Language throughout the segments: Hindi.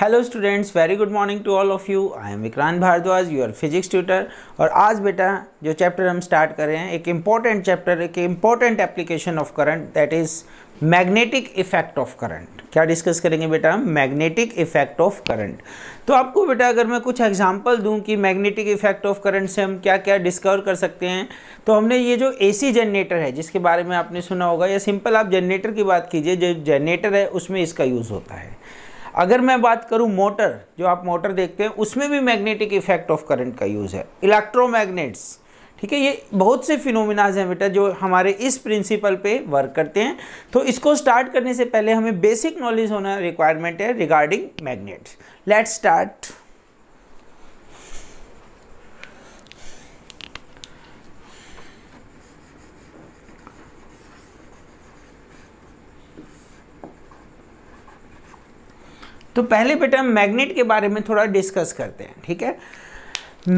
Hello students very good morning to all of you I am Vikrant Bhardwaj your physics tutor और आज बेटा जो चैप्टर हम स्टार्ट कर रहे हैं एक इम्पॉर्टेंट चैप्टर एक important application of current that is magnetic effect of current क्या डिस्कस करेंगे बेटा हम मैग्नेटिक इफेक्ट ऑफ करंट तो आपको बेटा अगर मैं कुछ एग्जांपल दूं कि मैग्नेटिक इफेक्ट ऑफ करंट से हम क्या क्या डिस्कवर कर सकते हैं तो हमने ये जो एसी जनरेटर है जिसके बारे में आपने सुना होगा या सिंपल आप जनरेटर की बात कीजिए जो जनरेटर है उसमें इसका यूज़ होता है अगर मैं बात करूँ मोटर जो आप मोटर देखते हैं उसमें भी मैग्नेटिक इफेक्ट ऑफ करंट का यूज़ है इलेक्ट्रोमैग्नेट्स ठीक है ये बहुत से फिनोमिनाज हैं बेटा जो हमारे इस प्रिंसिपल पे वर्क करते हैं तो इसको स्टार्ट करने से पहले हमें बेसिक नॉलेज होना रिक्वायरमेंट है रिगार्डिंग मैग्नेट्स लेट्स स्टार्ट तो पहले बेटा हम मैग्नेट के बारे में थोड़ा डिस्कस करते हैं ठीक है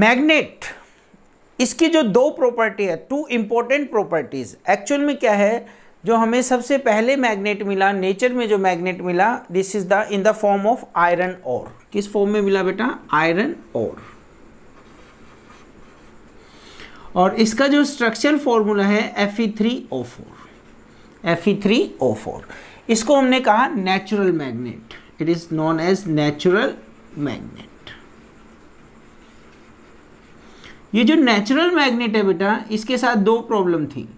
मैग्नेट इसकी जो दो प्रॉपर्टी है टू इंपॉर्टेंट प्रॉपर्टीज़ एक्चुअल में क्या है जो हमें सबसे पहले मैग्नेट मिला नेचर में जो मैग्नेट मिला this is the in the form of iron और किस फॉर्म में मिला बेटा आयरन और और इसका जो स्ट्रक्चरल फॉर्मूला है F E three O four F E three O four इसको हमने कहा natural magnet it is known as natural magnet ये जो नेचुरल मैग्नेट है बेटा इसके साथ दो प्रॉब्लम थी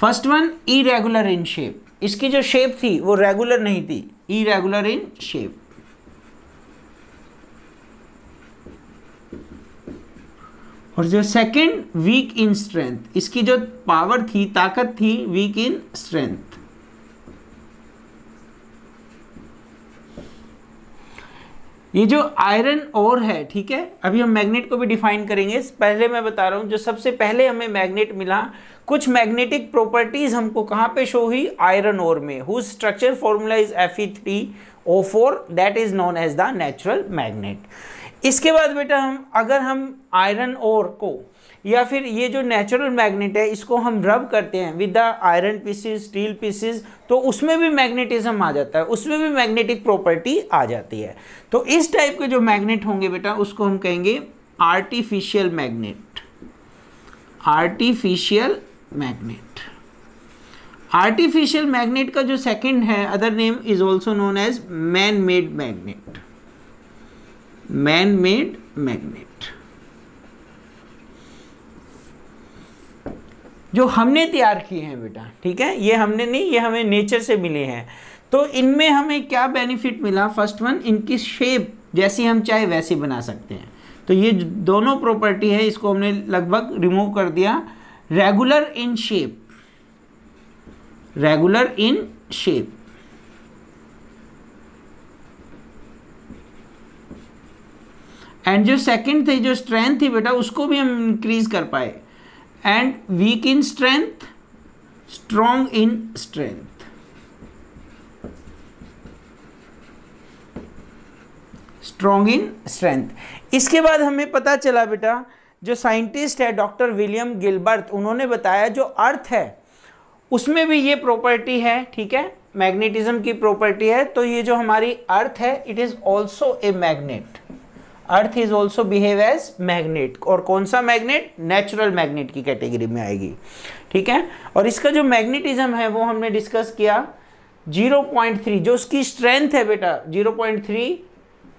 first one irregular in shape इसकी जो शेप थी वो रेगुलर नहीं थी इरेगुलर इन शेप और जो सेकंड वीक इन स्ट्रेंथ इसकी जो पावर थी ताकत थी वीक इन स्ट्रेंथ ये जो आयरन और है ठीक है अभी हम मैग्नेट को भी डिफाइन करेंगे पहले मैं बता रहा हूँ जो सबसे पहले हमें मैग्नेट मिला कुछ मैग्नेटिक प्रॉपर्टीज़ हमको कहाँ पे शो हुई आयरन और में who structure formula is F E three O four that is known as the natural magnet इसके बाद बेटा हम अगर हम आयरन ओर को या फिर ये जो नेचुरल मैग्नेट है इसको हम रब करते हैं with the iron pieces steel pieces तो उसमें भी मैग्नेटिज्म आ जाता है उसमें भी मैग्नेटिक प्रॉपर्टी आ जाती है तो इस टाइप के जो मैग्नेट होंगे बेटा उसको हम कहेंगे artificial magnet artificial magnet artificial magnet का जो सेकंड है other name is also known as man made magnet man made magnet जो हमने तैयार किए हैं बेटा ठीक है ये हमने नहीं ये हमें नेचर से मिले हैं तो इनमें हमें क्या बेनिफिट मिला फर्स्ट वन इनकी शेप जैसी हम चाहे वैसी बना सकते हैं तो ये दोनों प्रॉपर्टी है इसको हमने लगभग रिमूव कर दिया regular in shape regular in shape and जो सेकंड थी जो स्ट्रेंथ थी बेटा उसको भी हम इंक्रीज कर पाए and weak in strength strong in strength strong in strength इसके बाद हमें पता चला बेटा जो साइंटिस्ट है डॉक्टर विलियम गिलबर्थ उन्होंने बताया जो अर्थ है उसमें भी ये प्रॉपर्टी है ठीक है मैग्नेटिज्म की प्रॉपर्टी है तो ये जो हमारी अर्थ है it is also a magnet earth is also behave as magnet और कौन सा मैग्नेट नेचुरल मैग्नेट की कैटेगरी में आएगी ठीक है और इसका जो मैग्नेटिज्म है वो हमने डिस्कस किया 0.3 जो उसकी स्ट्रेंथ है बेटा 0.3 point three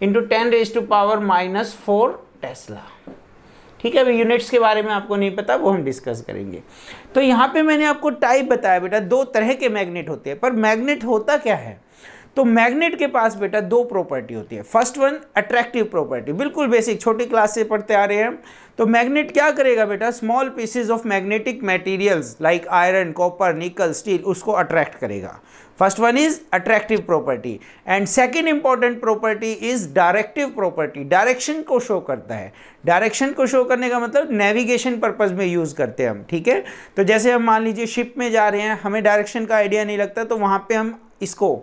into ten raise to power minus four tesla ठीक है अभी यूनिट्स के बारे में आपको नहीं पता वो हम डिस्कस करेंगे तो यहाँ पे मैंने आपको टाइप बताया बेटा दो तरह के मैग्नेट होते हैं पर मैग्नेट होता क्या है तो मैग्नेट के पास बेटा दो प्रॉपर्टी होती है फर्स्ट वन अट्रैक्टिव प्रॉपर्टी बिल्कुल बेसिक छोटी क्लास से पढ़ते आ रहे हैं तो मैग्नेट क्या करेगा बेटा small pieces of magnetic materials like iron copper nickel steel उसको अट्रैक्ट करेगा first one is attractive property and second important property is directive property direction को शो करता है डायरेक्शन को शो करने का मतलब नेविगेशन पर्पज में यूज़ करते हैं हम ठीक है तो जैसे हम मान लीजिए शिप में जा रहे हैं हमें डायरेक्शन का आइडिया नहीं लगता तो वहाँ पर हम इसको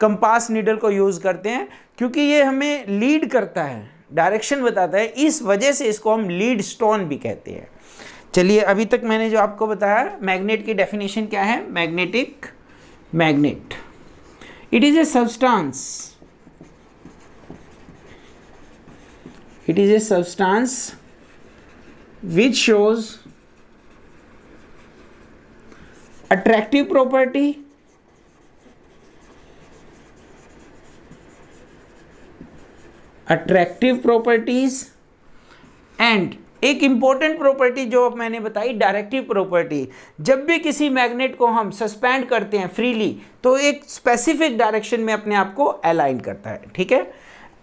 कंपास नीडल को यूज़ करते हैं क्योंकि ये हमें लीड करता है डायरेक्शन बताता है इस वजह से इसको हम लीड स्टोन भी कहते हैं चलिए अभी तक मैंने जो आपको बताया मैग्नेट की डेफिनेशन क्या है magnetic magnet it is a substance it is a substance which shows attractive property attractive properties and एक इम्पॉर्टेंट प्रॉपर्टी जो मैंने बताई डायरेक्टिव प्रॉपर्टी जब भी किसी मैग्नेट को हम सस्पेंड करते हैं फ्रीली तो एक स्पेसिफिक डायरेक्शन में अपने आप को अलाइन करता है ठीक है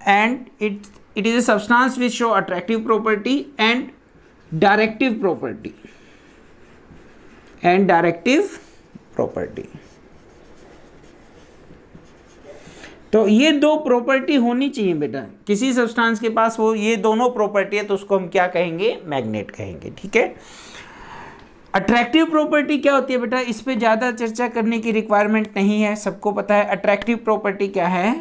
and it it is a substance which show attractive property and directive property and directive property तो ये दो प्रॉपर्टी होनी चाहिए बेटा किसी सब्सटेंस के पास वो ये दोनों प्रॉपर्टी है तो उसको हम क्या कहेंगे मैग्नेट कहेंगे ठीक है अट्रैक्टिव प्रॉपर्टी क्या होती है बेटा इस पर ज़्यादा चर्चा करने की रिक्वायरमेंट नहीं है सबको पता है अट्रैक्टिव प्रॉपर्टी क्या है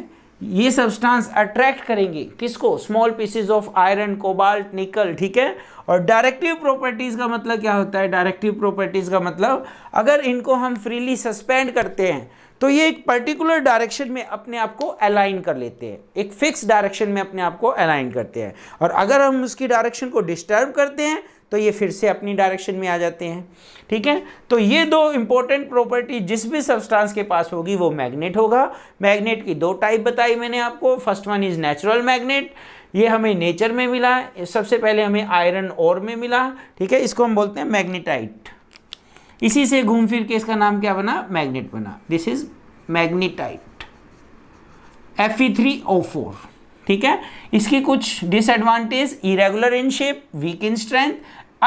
ये सब्सटेंस अट्रैक्ट करेंगे किसको small pieces of iron cobalt nickel ठीक है और डायरेक्टिव प्रॉपर्टीज का मतलब क्या होता है डायरेक्टिव प्रॉपर्टीज का मतलब अगर इनको हम फ्रीली सस्पेंड करते हैं तो ये एक पर्टिकुलर डायरेक्शन में अपने आप को अलाइन कर लेते हैं एक फिक्स डायरेक्शन में अपने आप को अलाइन करते हैं और अगर हम उसकी डायरेक्शन को डिस्टर्ब करते हैं तो ये फिर से अपनी डायरेक्शन में आ जाते हैं ठीक है तो ये दो इंपॉर्टेंट प्रॉपर्टी जिस भी सब्सटेंस के पास होगी वो मैग्नेट होगा मैग्नेट की दो टाइप बताई मैंने आपको first one is natural magnet ये हमें नेचर में मिला सबसे पहले हमें आयरन और में मिला ठीक है इसको हम बोलते हैं मैग्नेटाइट इसी से घूम फिर के इसका नाम क्या बना मैग्नेट बना this is magnetite F E three O four ठीक है इसकी कुछ disadvantage irregular in shape weak in strength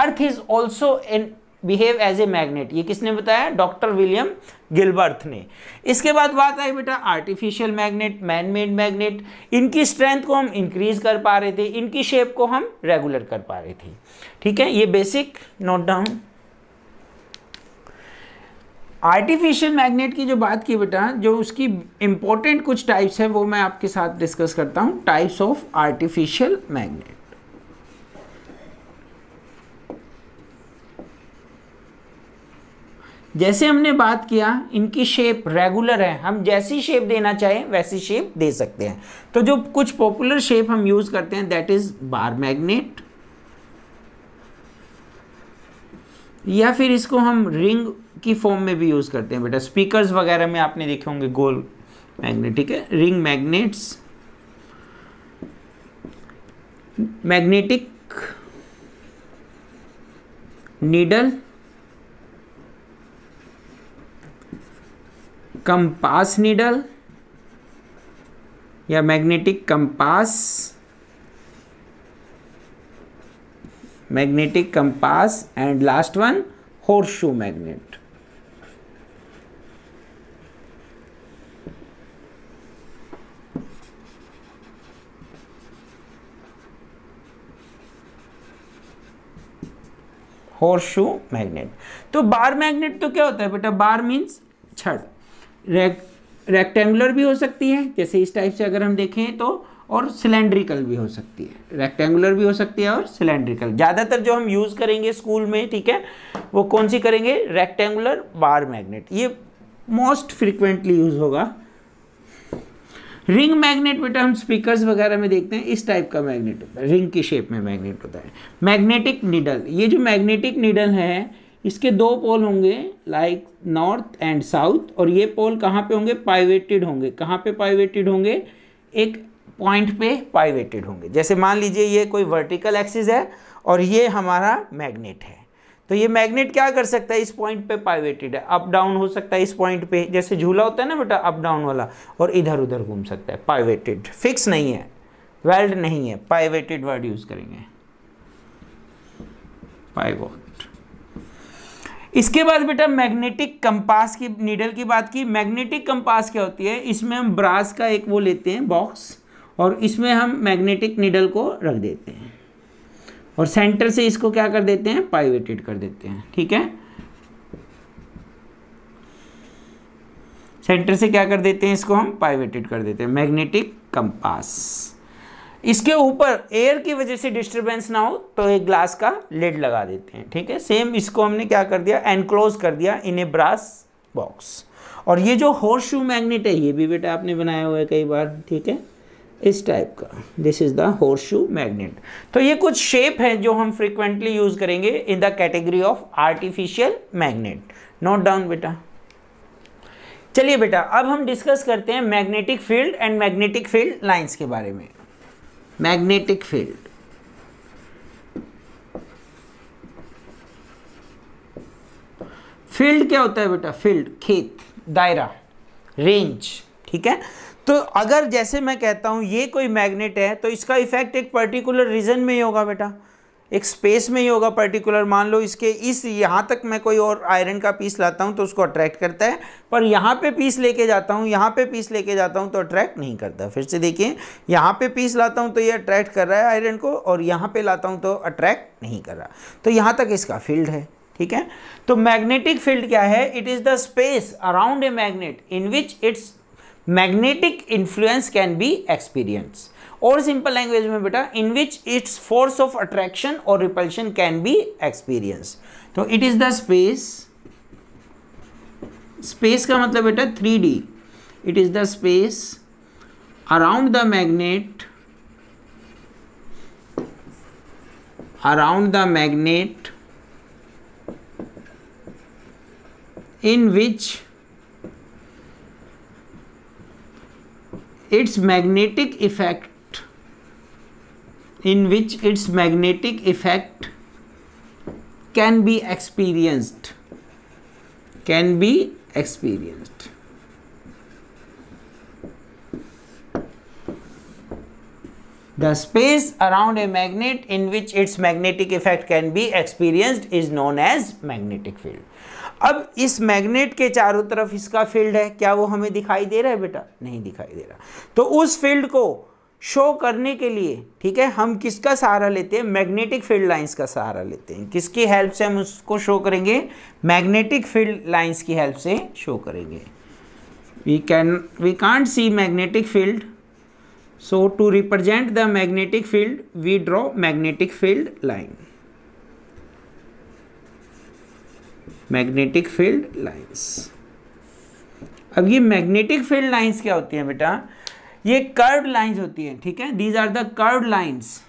earth is also in behave as a magnet ये किसने बताया डॉक्टर विलियम गिलबर्थ ने इसके बाद बात आई बेटा artificial magnet man made magnet इनकी स्ट्रेंथ को हम इंक्रीज कर पा रहे थे इनकी शेप को हम रेगुलर कर पा रहे थे ठीक है ये basic note down artificial magnet की जो बात की बेटा जो उसकी इंपॉर्टेंट कुछ टाइप्स है वो मैं आपके साथ डिस्कस करता हूँ टाइप्स ऑफ आर्टिफिशियल मैग्नेट जैसे हमने बात किया इनकी शेप रेगुलर है हम जैसी शेप देना चाहें वैसी शेप दे सकते हैं तो जो कुछ पॉपुलर शेप हम यूज़ करते हैं दैट इज़ बार मैग्नेट या फिर इसको हम रिंग की फॉर्म में भी यूज़ करते हैं बेटा स्पीकर्स वगैरह में आपने देखे होंगे गोल मैग्नेट ठीक है ring magnets magnetic needle compass needle या magnetic compass magnetic compass and last one horseshoe magnet horseshoe magnet तो बार मैग्नेट तो क्या होता है बेटा बार मीन्स छड़ रेक्टेंगुलर भी हो सकती है जैसे इस टाइप से अगर हम देखें तो और सिलेंड्रिकल भी हो सकती है रेक्टेंगुलर भी हो सकती है और सिलेंड्रिकल ज़्यादातर जो हम यूज़ करेंगे स्कूल में ठीक है वो कौन सी करेंगे रेक्टेंगुलर बार मैग्नेट ये मोस्ट फ्रिक्वेंटली यूज़ होगा रिंग मैग्नेट बेटा हम स्पीकर्स वगैरह में देखते हैं इस टाइप का मैग्नेट होता है रिंग की शेप में मैग्नेट होता है मैग्नेटिक निडल ये जो मैग्नेटिक निडल है इसके दो पोल होंगे लाइक नॉर्थ एंड साउथ और ये पोल कहाँ पे होंगे पाइवेटेड होंगे कहाँ पे पाइवेटेड होंगे एक पॉइंट पे पाइवेटेड होंगे जैसे मान लीजिए ये कोई वर्टिकल एक्सिस है और ये हमारा मैग्नेट है तो ये मैग्नेट क्या कर सकता है इस पॉइंट पे पाइवेटेड है अप डाउन हो सकता है इस पॉइंट पे जैसे झूला होता है ना बेटा अप डाउन वाला और इधर उधर घूम सकता है पाइवेटेड फिक्स नहीं है वेल्ड नहीं है पाइवेटेड वर्ड यूज करेंगे पाइवोट इसके बाद बेटा मैग्नेटिक कंपास की नीडल की बात की मैग्नेटिक कंपास क्या होती है इसमें हम ब्रास का एक वो लेते हैं बॉक्स और इसमें हम मैग्नेटिक निडल को रख देते हैं और सेंटर से इसको क्या कर देते हैं पाइवेटेड कर देते हैं ठीक है सेंटर से क्या कर देते हैं इसको हम पाइवेटेड कर देते हैं मैग्नेटिक कंपास इसके ऊपर एयर की वजह से डिस्टरबेंस ना हो तो एक ग्लास का लेड लगा देते हैं ठीक है सेम इसको हमने क्या कर दिया एनक्लोज कर दिया इन ए ब्रास बॉक्स और ये जो हॉर्स शू मैग्नेट है ये भी बेटा आपने बनाया हुआ है कई बार ठीक है इस टाइप का this is the horse magnet तो ये कुछ शेप है जो हम फ्रिक्वेंटली यूज़ करेंगे in the category of artificial magnet note down बेटा चलिए बेटा अब हम डिस्कस करते हैं magnetic field and magnetic field lines के बारे में मैग्नेटिक फील्ड फील्ड क्या होता है बेटा फील्ड खेत दायरा रेंज ठीक है तो अगर जैसे मैं कहता हूँ ये कोई मैग्नेट है तो इसका इफेक्ट एक पर्टिकुलर रीजन में ही होगा बेटा एक स्पेस में ही होगा पर्टिकुलर मान लो इसके इस यहाँ तक मैं कोई और आयरन का पीस लाता हूँ तो उसको अट्रैक्ट करता है पर यहाँ पे पीस लेके जाता हूँ यहाँ पे पीस लेके जाता हूँ तो अट्रैक्ट नहीं करता फिर से देखिए यहाँ पे पीस लाता हूँ तो ये अट्रैक्ट कर रहा है आयरन को और यहाँ पे लाता हूँ तो अट्रैक्ट नहीं कर रहा तो यहाँ तक इसका फील्ड है ठीक है तो मैग्नेटिक फील्ड क्या है it is the space around a magnet in which its magnetic influence can be experience और सिंपल लैंग्वेज में बेटा in which its force of attraction और रिपल्शन कैन बी एक्सपीरियंस तो it is the space space का मतलब बेटा three D it is the space around the magnet around the magnet in which its magnetic effect in which its magnetic effect can be experienced can be experienced the space around a magnet in which its magnetic effect can be experienced is known as magnetic field अब इस मैग्नेट के चारों तरफ इसका फील्ड है क्या वो हमें दिखाई दे रहा है बेटा नहीं दिखाई दे रहा तो उस फील्ड को शो करने के लिए ठीक है हम किसका सहारा लेते हैं मैग्नेटिक फील्ड लाइंस का सहारा लेते हैं किसकी हेल्प से हम उसको शो करेंगे मैग्नेटिक फील्ड लाइंस की हेल्प से शो करेंगे we can we can't see magnetic field so to represent the magnetic field we draw magnetic field line magnetic field lines अब ये मैग्नेटिक फील्ड लाइंस क्या होती हैं बेटा ये कर्व लाइंस होती हैं ठीक है these are the curve lines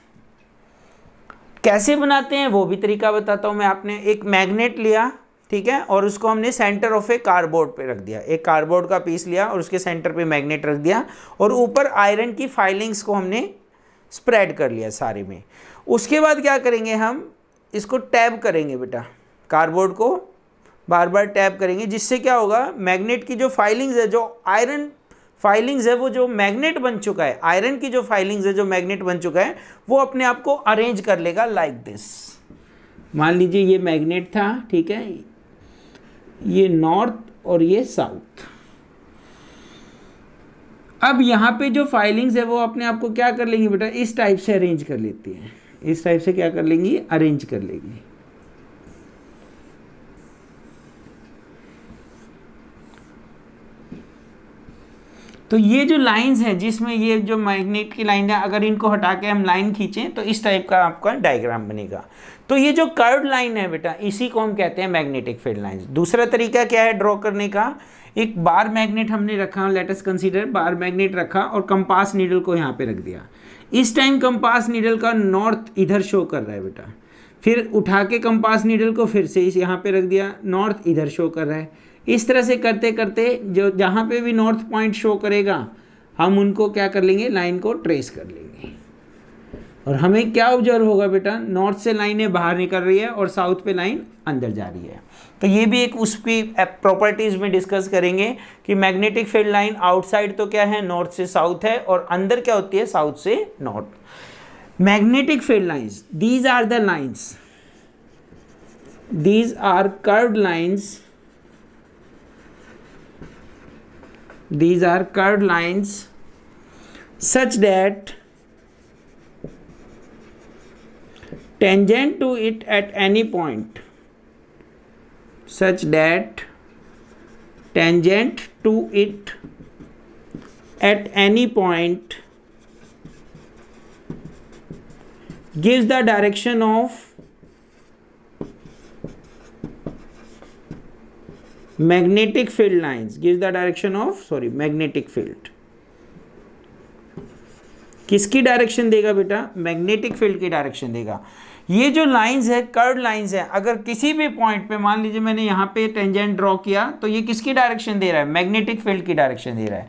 कैसे बनाते हैं वो भी तरीका बताता हूँ मैं आपने एक मैग्नेट लिया ठीक है और उसको हमने सेंटर ऑफ ए कार्डबोर्ड पे रख दिया एक कार्डबोर्ड का पीस लिया और उसके सेंटर पे मैग्नेट रख दिया और ऊपर आयरन की फाइलिंग्स को हमने स्प्रेड कर लिया सारे में उसके बाद क्या करेंगे हम इसको टैब करेंगे बेटा कार्डबोर्ड को बार बार टैप करेंगे जिससे क्या होगा मैग्नेट की जो फाइलिंग्स है जो आयरन फाइलिंग्स है वो जो मैग्नेट बन चुका है आयरन की जो फाइलिंग्स है जो मैग्नेट बन चुका है वो अपने आप को अरेंज कर लेगा लाइक दिस मान लीजिए ये मैग्नेट था ठीक है ये नॉर्थ और ये साउथ अब यहाँ पे जो फाइलिंग्स है वो अपने आप को क्या कर लेंगी बेटा इस टाइप से अरेंज कर लेती है इस टाइप से क्या कर लेंगी अरेंज कर लेंगी तो ये जो लाइंस हैं जिसमें ये जो मैग्नेट की लाइन है अगर इनको हटा के हम लाइन खींचें तो इस टाइप का आपका डायग्राम बनेगा तो ये जो कर्व लाइन है बेटा इसी को हम कहते हैं मैग्नेटिक फील्ड लाइंस दूसरा तरीका क्या है ड्रॉ करने का एक बार मैग्नेट हमने रखा लेटेस्ट कंसीडर बार मैग्नेट रखा और कंपास नीडल को यहाँ पर रख दिया इस टाइम कंपास नीडल का नॉर्थ इधर शो कर रहा है बेटा फिर उठा के कंपास नीडल को फिर से इस यहाँ पर रख दिया नॉर्थ इधर शो कर रहा है इस तरह से करते करते जो जहाँ पे भी नॉर्थ पॉइंट शो करेगा हम उनको क्या कर लेंगे लाइन को ट्रेस कर लेंगे और हमें क्या ऑब्जर्व होगा बेटा नॉर्थ से लाइनें बाहर निकल रही है और साउथ पे लाइन अंदर जा रही है तो ये भी एक उसकी प्रॉपर्टीज़ में डिस्कस करेंगे कि मैग्नेटिक फील्ड लाइन आउटसाइड तो क्या है नॉर्थ से साउथ है और अंदर क्या होती है साउथ से north magnetic field lines these are the lines these are curved lines these are curved lines such that tangent to it at any point such that tangent to it at any point gives the direction of magnetic field lines gives the direction of sorry magnetic field किसकी डायरेक्शन देगा बेटा मैग्नेटिक फील्ड की डायरेक्शन देगा ये जो लाइंस है कर्ड लाइंस है अगर किसी भी पॉइंट पे मान लीजिए मैंने यहाँ पे टेंजेंट ड्रॉ किया तो ये किसकी डायरेक्शन दे रहा है मैग्नेटिक फील्ड की डायरेक्शन दे रहा है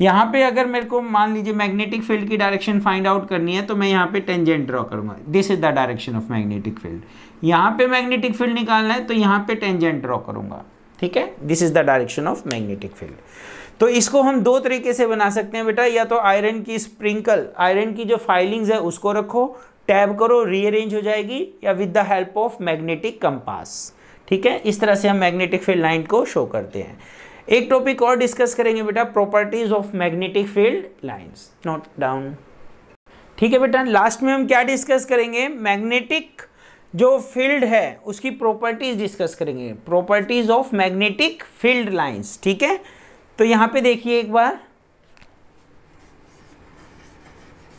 यहाँ पे अगर मेरे को मान लीजिए मैग्नेटिक फील्ड की डायरेक्शन फाइंड आउट करनी है तो मैं यहाँ पे टेंजेंट ड्रॉ करूंगा this is the direction of magnetic field यहाँ पे मैग्नेटिक फील्ड निकालना है तो यहाँ पे टेंजेंट ड्रॉ करूंगा ठीक है this is the direction of magnetic field तो इसको हम दो तरीके से बना सकते हैं बेटा या तो आयरन की स्प्रिंकल आयरन की जो फाइलिंग्स है उसको रखो टैब करो रीअरेंज हो जाएगी या with the help of magnetic compass ठीक है इस तरह से हम मैग्नेटिक फील्ड लाइन को शो करते हैं एक टॉपिक और डिस्कस करेंगे बेटा properties of magnetic field lines note down ठीक है बेटा लास्ट में हम क्या डिस्कस करेंगे मैग्नेटिक जो फील्ड है उसकी प्रॉपर्टीज डिस्कस करेंगे properties of magnetic field lines ठीक है तो यहां पे देखिए एक बार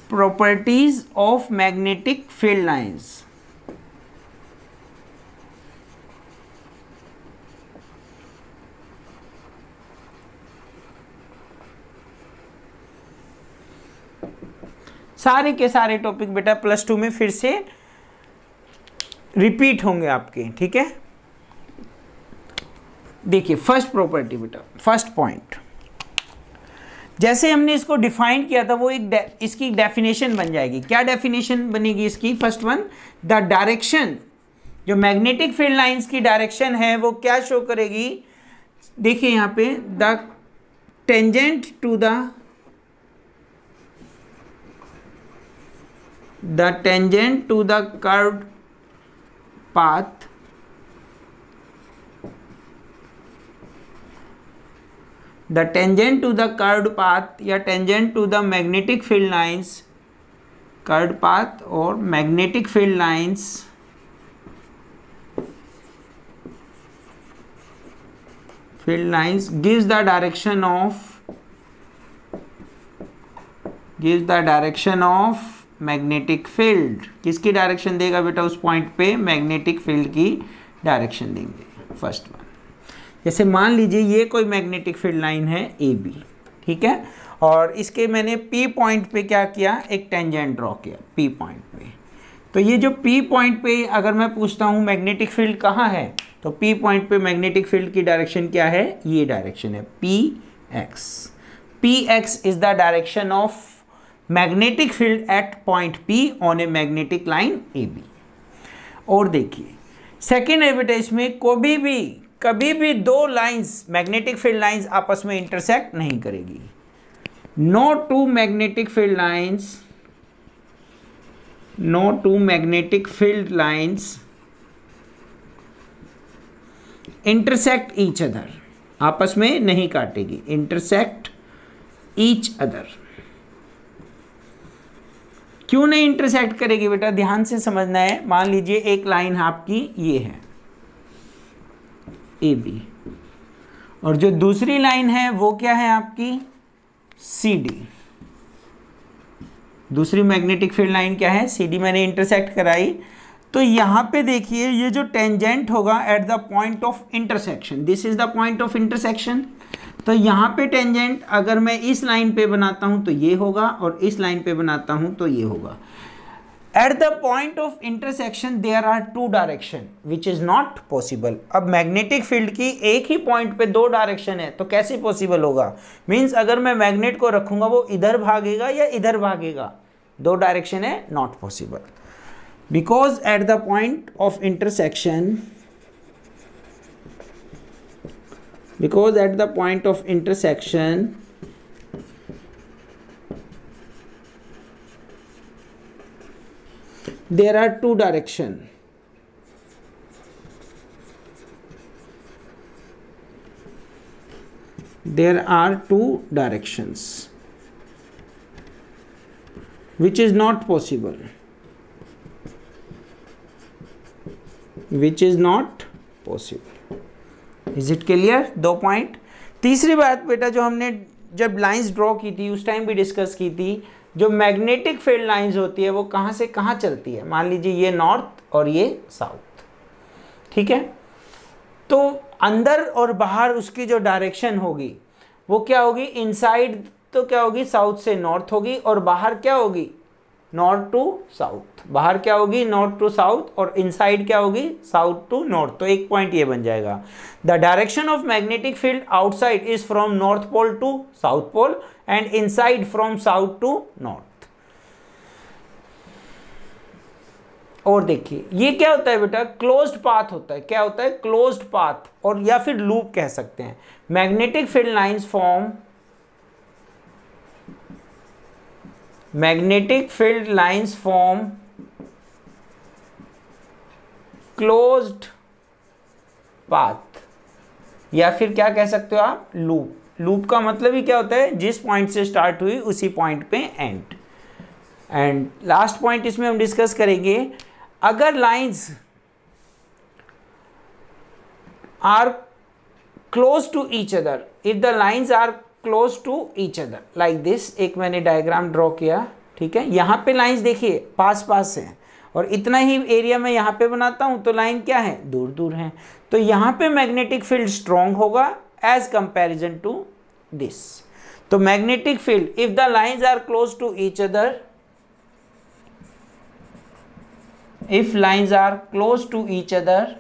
properties of magnetic field lines सारे के सारे टॉपिक बेटा प्लस टू में फिर से रिपीट होंगे आपके ठीक है देखिए फर्स्ट प्रॉपर्टी बेटा फर्स्ट पॉइंट जैसे हमने इसको डिफाइन किया था वो एक इसकी डेफिनेशन बन जाएगी क्या डेफिनेशन बनेगी इसकी फर्स्ट वन द डायरेक्शन जो मैग्नेटिक फील्ड लाइंस की डायरेक्शन है वो क्या शो करेगी देखिए यहां पे the tangent to the the tangent to the curve path the tangent to the curved path या tangent to the magnetic field lines curved path or magnetic field lines field lines gives the direction of gives the direction of magnetic field किसकी डायरेक्शन देगा बेटा उस पॉइंट पे मैग्नेटिक फील्ड की डायरेक्शन देंगे फर्स्ट वन जैसे मान लीजिए ये कोई मैग्नेटिक फील्ड लाइन है ए बी ठीक है और इसके मैंने पी पॉइंट पे क्या किया एक टेंजेंट ड्रॉ किया पी पॉइंट पे तो ये जो पी पॉइंट पे अगर मैं पूछता हूँ मैग्नेटिक फील्ड कहाँ है तो पी पॉइंट पे मैग्नेटिक फील्ड की डायरेक्शन क्या है ये डायरेक्शन है P X P X is the direction of magnetic field at point P on a magnetic line A B और देखिए सेकेंड एडवर्टाइज में कभी भी कभी भी दो लाइंस मैग्नेटिक फील्ड लाइंस आपस में इंटरसेक्ट नहीं करेगी no two magnetic field lines no two magnetic field lines intersect each other आपस में नहीं काटेगी इंटरसेक्ट ईच अदर क्यों नहीं इंटरसेक्ट करेगी बेटा ध्यान से समझना है मान लीजिए एक लाइन आपकी ये है ए बी और जो दूसरी लाइन है वो क्या है आपकी सी डी दूसरी मैग्नेटिक फील्ड लाइन क्या है सी डी मैंने इंटरसेक्ट कराई तो यहां पे देखिए ये जो टेंजेंट होगा at the point of intersection this is the point of intersection तो यहाँ पे टेंजेंट अगर मैं इस लाइन पे बनाता हूँ तो ये होगा और इस लाइन पे बनाता हूँ तो ये होगा at the point of intersection there are two direction which is not possible अब मैग्नेटिक फील्ड की एक ही पॉइंट पे दो डायरेक्शन है तो कैसे पॉसिबल होगा मीन्स अगर मैं मैग्नेट को रखूँगा वो इधर भागेगा या इधर भागेगा दो डायरेक्शन है not possible because at the point of intersection because at the point of intersection there are two direction there are two directions which is not possible which is not possible is it clear दो पॉइंट तीसरी बात बेटा जो हमने जब लाइंस ड्रॉ की थी उस टाइम भी डिस्कस की थी जो मैग्नेटिक फील्ड लाइंस होती है वो कहाँ से कहाँ चलती है मान लीजिए ये नॉर्थ और ये साउथ ठीक है तो अंदर और बाहर उसकी जो डायरेक्शन होगी वो क्या होगी इनसाइड तो क्या होगी साउथ से नॉर्थ होगी और बाहर क्या होगी नॉर्थ टू साउथ बाहर क्या होगी नॉर्थ टू साउथ और इनसाइड क्या होगी साउथ टू नॉर्थ तो एक पॉइंट ये बन जाएगा the direction of magnetic field outside is from north pole to south pole and inside from south to north और देखिए ये क्या होता है बेटा क्लोज्ड पाथ होता है क्या होता है क्लोज्ड पाथ और या फिर लूप कह सकते हैं magnetic field lines form magnetic field lines form closed path या फिर क्या कह सकते हो आप लूप लूप का मतलब ही क्या होता है जिस पॉइंट से स्टार्ट हुई उसी पॉइंट पे एंड एंड लास्ट पॉइंट इसमें हम डिस्कस करेंगे अगर lines are close to each other if the lines are close to each other like this एक मैंने डायग्राम ड्रॉ किया ठीक है यहाँ पे लाइंस देखिए पास पास हैं और इतना ही एरिया मैं यहाँ पे बनाता हूँ तो लाइन क्या है दूर दूर है तो यहाँ पे मैग्नेटिक फील्ड स्ट्रॉन्ग होगा एज कंपेरिजन टू दिस तो magnetic field if the lines are close to each other if lines are close to each other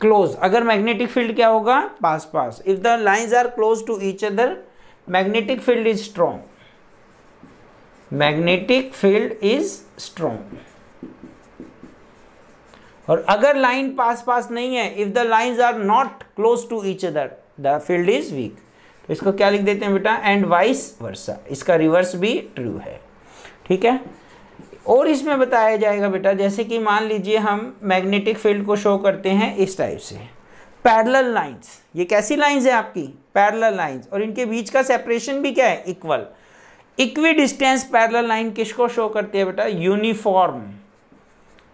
close अगर मैग्नेटिक फील्ड क्या होगा पास पास if the lines are close to each other magnetic field is strong magnetic field is strong और अगर लाइन पास पास नहीं है if the lines are not close to each other the field is weak तो इसको क्या लिख देते हैं बेटा एंड वाइस वर्षा इसका रिवर्स भी ट्रू है ठीक है और इसमें बताया जाएगा बेटा जैसे कि मान लीजिए हम मैग्नेटिक फील्ड को शो करते हैं इस टाइप से पैरेलल लाइंस ये कैसी लाइंस है आपकी पैरेलल लाइंस और इनके बीच का सेपरेशन भी क्या है equal equidistance parallel line किसको शो करती है बेटा यूनिफॉर्म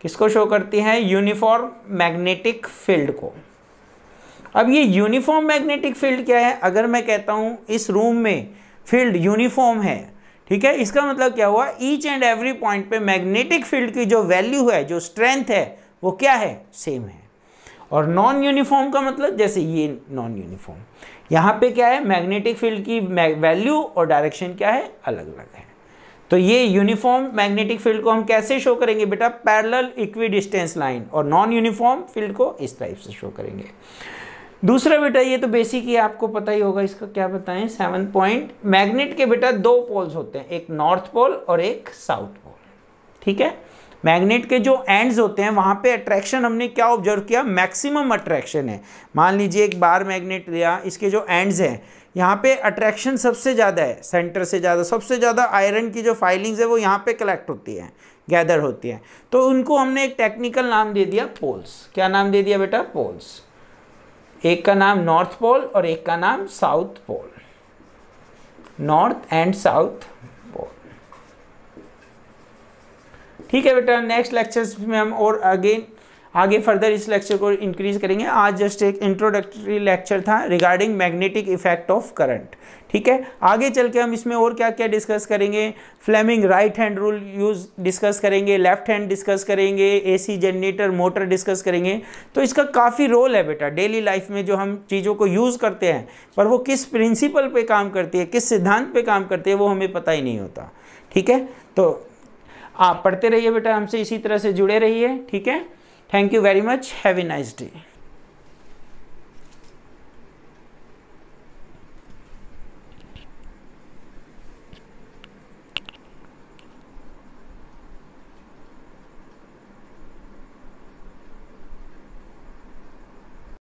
किसको शो करती है यूनिफॉर्म मैग्नेटिक फील्ड को अब ये यूनिफॉर्म मैग्नेटिक फील्ड क्या है अगर मैं कहता हूँ इस रूम में फील्ड यूनिफॉर्म है ठीक है इसका मतलब क्या हुआ ईच एंड एवरी पॉइंट पे मैग्नेटिक फील्ड की जो वैल्यू है जो स्ट्रेंथ है वो क्या है सेम है और नॉन यूनिफॉर्म का मतलब जैसे ये नॉन यूनिफॉर्म यहाँ पे क्या है मैग्नेटिक फील्ड की वैल्यू और डायरेक्शन क्या है अलग अलग है तो ये यूनिफॉर्म मैग्नेटिक फील्ड को हम कैसे शो करेंगे बेटा पैरल इक्वी डिस्टेंस लाइन और नॉन यूनिफॉर्म फील्ड को इस टाइप से शो करेंगे दूसरा बेटा ये तो बेसिक ही आपको पता ही होगा इसका क्या बताएं सेवन पॉइंट मैग्नेट के बेटा दो पोल्स होते हैं एक नॉर्थ पोल और एक साउथ पोल ठीक है मैग्नेट के जो एंड्स होते हैं वहाँ पे अट्रैक्शन हमने क्या ऑब्जर्व किया मैक्सिमम अट्रैक्शन है मान लीजिए एक बार मैग्नेट लिया इसके जो एंड्स हैं यहाँ पे अट्रैक्शन सबसे ज़्यादा है सेंटर से ज़्यादा सबसे ज़्यादा आयरन की जो फाइलिंग्स है वो यहाँ पे कलेक्ट होती है गैदर होती है तो उनको हमने एक टेक्निकल नाम दे दिया पोल्स क्या नाम दे दिया बेटा पोल्स एक का नाम नॉर्थ पोल और एक का नाम south pole north and south pole ठीक है बेटा नेक्स्ट लेक्चर्स में हम और अगेन आगे फर्दर इस लेक्चर को इंक्रीज करेंगे आज जस्ट एक इंट्रोडक्टरी लेक्चर था regarding magnetic effect of current ठीक है आगे चल के हम इसमें और क्या क्या डिस्कस करेंगे Fleming right hand rule use discuss करेंगे लेफ्ट हैंड डिस्कस करेंगे एसी जनरेटर मोटर डिस्कस करेंगे तो इसका काफ़ी रोल है बेटा डेली लाइफ में जो हम चीज़ों को यूज़ करते हैं पर वो किस प्रिंसिपल पर काम करती है किस सिद्धांत पर काम करती है वो हमें पता ही नहीं होता ठीक है तो आप पढ़ते रहिए बेटा हमसे इसी तरह से जुड़े रहिए ठीक है Thank you very much. Have a nice day.